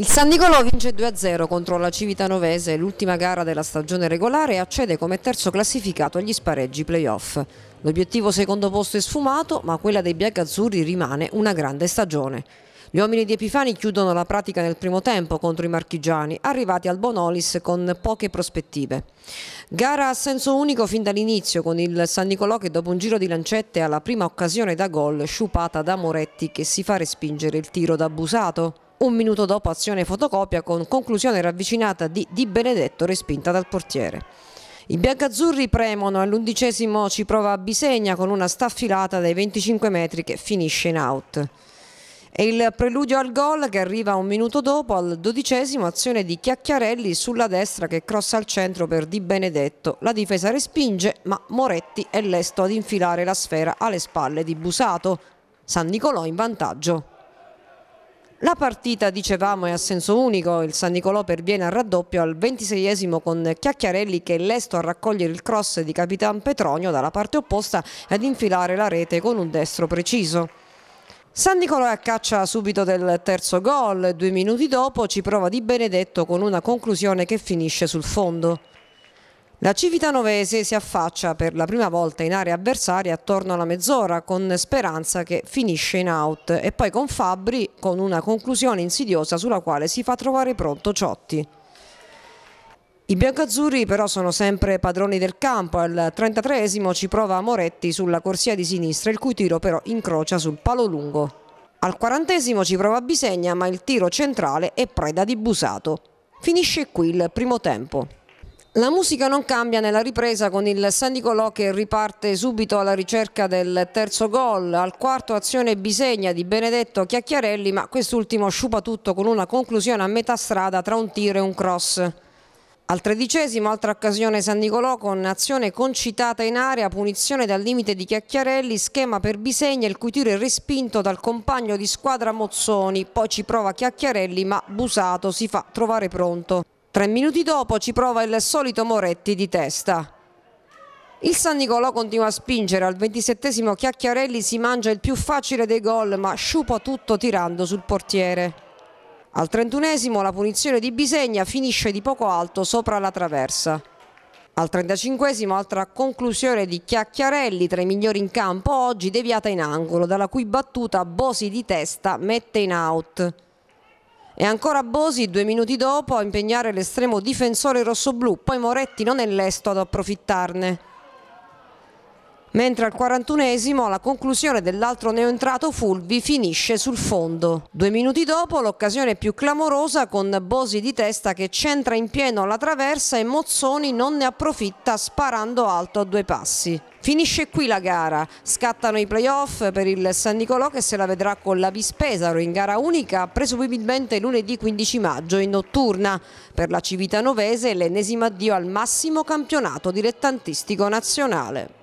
Il San Nicolò vince 2-0 contro la Civitanovese, l'ultima gara della stagione regolare e accede come terzo classificato agli spareggi playoff. L'obiettivo secondo posto è sfumato, ma quella dei biancazzurri rimane una grande stagione. Gli uomini di Epifani chiudono la pratica nel primo tempo contro i marchigiani, arrivati al Bonolis con poche prospettive. Gara a senso unico fin dall'inizio con il San Nicolò che dopo un giro di lancette ha la prima occasione da gol sciupata da Moretti che si fa respingere il tiro da Busato. Un minuto dopo azione fotocopia con conclusione ravvicinata di Di Benedetto respinta dal portiere. I biancazzurri premono, all'undicesimo ci prova a Bisegna con una staffilata dai 25 metri che finisce in out. E il preludio al gol che arriva un minuto dopo al dodicesimo azione di Chiacchiarelli sulla destra che crossa al centro per Di Benedetto. La difesa respinge ma Moretti è lesto ad infilare la sfera alle spalle di Busato. San Nicolò in vantaggio. La partita, dicevamo, è a senso unico, il San Nicolò perviene al raddoppio al 26esimo con Chiacchiarelli che è lesto a raccogliere il cross di Capitan Petronio dalla parte opposta ad infilare la rete con un destro preciso. San Nicolò è a caccia subito del terzo gol, due minuti dopo ci prova Di Benedetto con una conclusione che finisce sul fondo. La Civitanovese si affaccia per la prima volta in area avversaria attorno alla mezz'ora con Speranza che finisce in out e poi con Fabri con una conclusione insidiosa sulla quale si fa trovare pronto Ciotti. I biancazzurri però sono sempre padroni del campo, al 33esimo ci prova Moretti sulla corsia di sinistra il cui tiro però incrocia sul palo lungo. Al 40esimo ci prova Bisegna ma il tiro centrale è preda di Busato. Finisce qui il primo tempo. La musica non cambia nella ripresa con il San Nicolò che riparte subito alla ricerca del terzo gol, al quarto azione bisegna di Benedetto Chiacchiarelli ma quest'ultimo sciupa tutto con una conclusione a metà strada tra un tiro e un cross. Al tredicesimo altra occasione San Nicolò con azione concitata in area, punizione dal limite di Chiacchiarelli, schema per Bisegna il cui tiro è respinto dal compagno di squadra Mozzoni, poi ci prova Chiacchiarelli ma Busato si fa trovare pronto. Tre minuti dopo ci prova il solito Moretti di testa. Il San Nicolò continua a spingere, al 27 Chiacchiarelli si mangia il più facile dei gol ma sciupa tutto tirando sul portiere. Al 31 la punizione di Bisegna finisce di poco alto sopra la traversa. Al 35 altra conclusione di Chiacchiarelli, tra i migliori in campo oggi, deviata in angolo, dalla cui battuta Bosi di testa mette in out. E ancora Bosi due minuti dopo a impegnare l'estremo difensore rossoblu, poi Moretti non è lesto ad approfittarne mentre al 41esimo alla conclusione dell'altro neoentrato Fulvi finisce sul fondo. Due minuti dopo l'occasione più clamorosa con Bosi di testa che centra in pieno la traversa e Mozzoni non ne approfitta sparando alto a due passi. Finisce qui la gara, scattano i playoff per il San Nicolò che se la vedrà con la Vispesaro in gara unica presumibilmente lunedì 15 maggio in notturna. Per la Civitanovese l'ennesimo addio al massimo campionato dilettantistico nazionale.